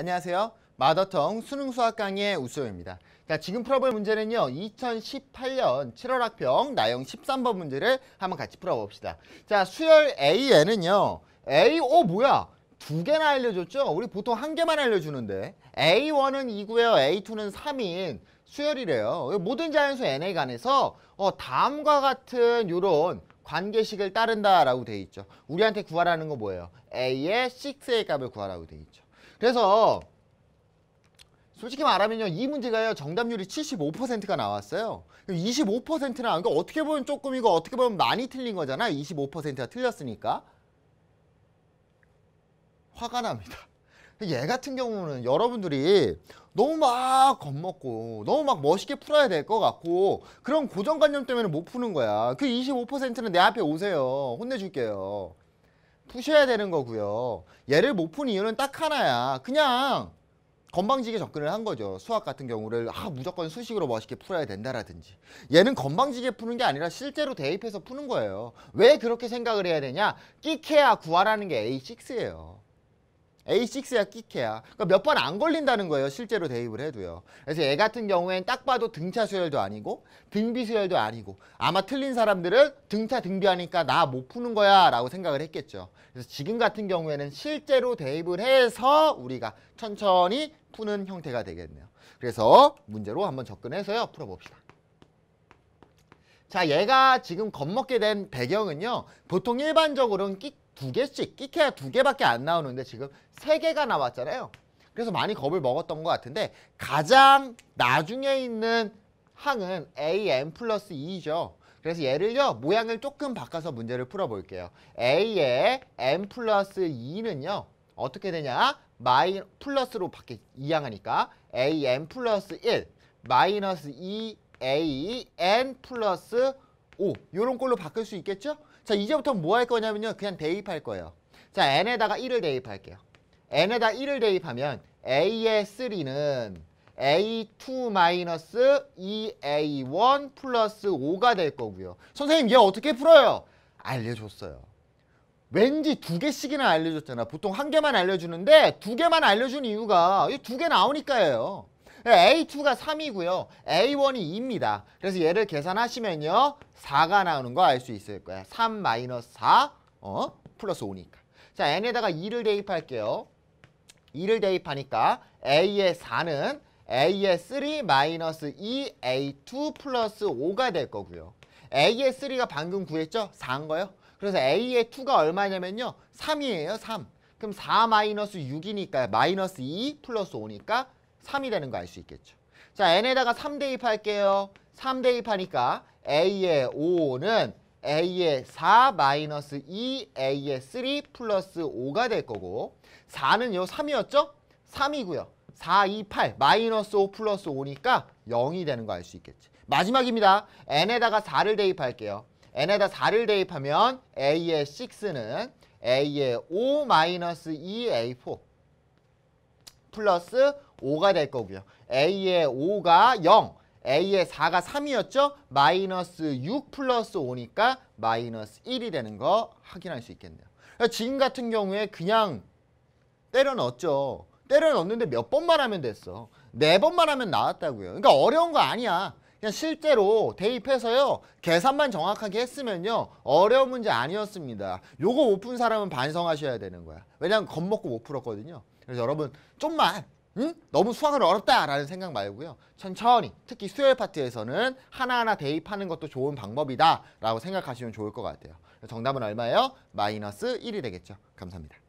안녕하세요. 마더텅 수능 수학 강의 우수호입니다. 자, 지금 풀어볼 문제는요. 2018년 7월 학평 나영 13번 문제를 한번 같이 풀어봅시다. 자, 수열 A에는요. A, 오 뭐야? 두 개나 알려줬죠? 우리 보통 한 개만 알려주는데 A1은 2고요. A2는 3인 수열이래요. 모든 자연수 n에 간에서 어, 다음과 같은 요런 관계식을 따른다라고 돼 있죠. 우리한테 구하라는 거 뭐예요? a의 6의 값을 구하라고 돼 있죠. 그래서 솔직히 말하면요 이 문제가요 정답률이 75%가 나왔어요 25%는 그러니까 어떻게 보면 조금 이거 어떻게 보면 많이 틀린 거잖아 25%가 틀렸으니까 화가 납니다 그러니까 얘 같은 경우는 여러분들이 너무 막 겁먹고 너무 막 멋있게 풀어야 될 것 같고 그런 고정관념 때문에 못 푸는 거야 그 25%는 내 앞에 오세요 혼내줄게요 푸셔야 되는 거고요. 얘를 못 푼 이유는 딱 하나야. 그냥 건방지게 접근을 한 거죠. 수학 같은 경우를 아 무조건 수식으로 멋있게 풀어야 된다라든지 얘는 건방지게 푸는 게 아니라 실제로 대입해서 푸는 거예요. 왜 그렇게 생각을 해야 되냐? 끼케야 구하라는 게 A6예요. A6야 끼케야. 그러니까 몇번 안 걸린다는 거예요. 실제로 대입을 해도요. 그래서 얘 같은 경우엔 딱 봐도 등차 수열도 아니고 등비 수열도 아니고 아마 틀린 사람들은 등차 등비하니까 나 못 푸는 거야 라고 생각을 했겠죠. 그래서 지금 같은 경우에는 실제로 대입을 해서 우리가 천천히 푸는 형태가 되겠네요. 그래서 문제로 한번 접근해서요. 풀어봅시다. 자, 얘가 지금 겁먹게 된 배경은요. 보통 일반적으로는 끼두 개씩 끼케야 두 개밖에 안 나오는데 지금 세 개가 나왔잖아요. 그래서 많이 겁을 먹었던 것 같은데 가장 나중에 있는 항은 AM 플러스 2죠. 그래서 얘를요 모양을 조금 바꿔서 문제를 풀어볼게요. A의 M 플러스 2는요 어떻게 되냐 마이 플러스로 바뀌 이항하니까 AM 플러스 1 마이너스 2 AN 플러스 5 요런 걸로 바꿀 수 있겠죠? 자, 이제부터 뭐 할 거냐면요. 그냥 대입할 거예요. 자, n에다가 1을 대입할게요. n에다 1을 대입하면 a의 3는 a2 마이너스 2a1 플러스 5가 될 거고요. 선생님 얘 어떻게 풀어요? 알려줬어요. 왠지 두 개씩이나 알려줬잖아. 보통 한 개만 알려주는데 두 개만 알려준 이유가 이 두 개 나오니까예요. A2가 3이고요. A1이 2입니다. 그래서 얘를 계산하시면요. 4가 나오는 거 알 수 있을 거야. 3 마이너스 4 어? 플러스 5니까. 자, n에다가 2를 대입할게요. 2를 대입하니까 a의 4는 a의 3 마이너스 2 a2 플러스 5가 될 거고요. a의 3가 방금 구했죠? 4인 거예요. 그래서 a의 2가 얼마냐면요. 3이에요. 3. 그럼 4 마이너스 6이니까 마이너스 2 플러스 5니까 3이 되는 거 알 수 있겠죠. 자, n에다가 3 대입할게요. 3 대입하니까 a의 5는 a의 4 마이너스 2, a의 3 플러스 5가 될 거고 4는 요 3이었죠? 3이고요. 4, 2, 8 마이너스 5 플러스 5니까 0이 되는 거 알 수 있겠지. 마지막입니다. n에다가 4를 대입할게요. n에다 4를 대입하면 a의 6는 a의 5 마이너스 2a4 플러스 5가 될 거고요. A의 5가 0, A의 4가 3이었죠? 마이너스 6 플러스 5니까 마이너스 1이 되는 거 확인할 수 있겠네요. 그러니까 지금 같은 경우에 그냥 때려 넣었죠. 때려 넣었는데 몇 번만 하면 됐어. 네 번만 하면 나왔다고요. 그러니까 어려운 거 아니야. 그냥 실제로 대입해서요. 계산만 정확하게 했으면요. 어려운 문제 아니었습니다. 요거 못푼 사람은 반성하셔야 되는 거야. 왜냐면 하 겁먹고 못 풀었거든요. 그래서 여러분 좀만 응? 너무 수학을 어렵다라는 생각 말고요. 천천히 특히 수요일 파트에서는 하나하나 대입하는 것도 좋은 방법이다라고 생각하시면 좋을 것 같아요. 정답은 얼마예요? 마이너스 1이 되겠죠. 감사합니다.